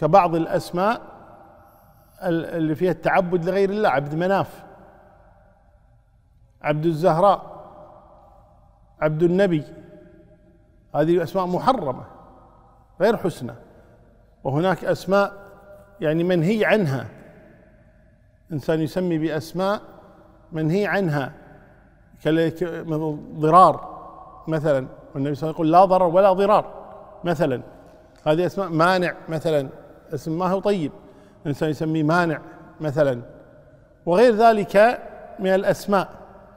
كبعض الأسماء اللي فيها التعبد لغير الله عبد مناف عبد الزهراء عبد النبي هذه أسماء محرمة غير حسنى وهناك أسماء يعني منهي عنها إنسان يسمي بأسماء منهي عنها من ضرار مثلا والنبي صلى الله عليه وسلم يقول لا ضرر ولا ضرار مثلا هذه أسماء مانع مثلا اسم ما هو طيب الإنسان يسميه مانع مثلا وغير ذلك من الأسماء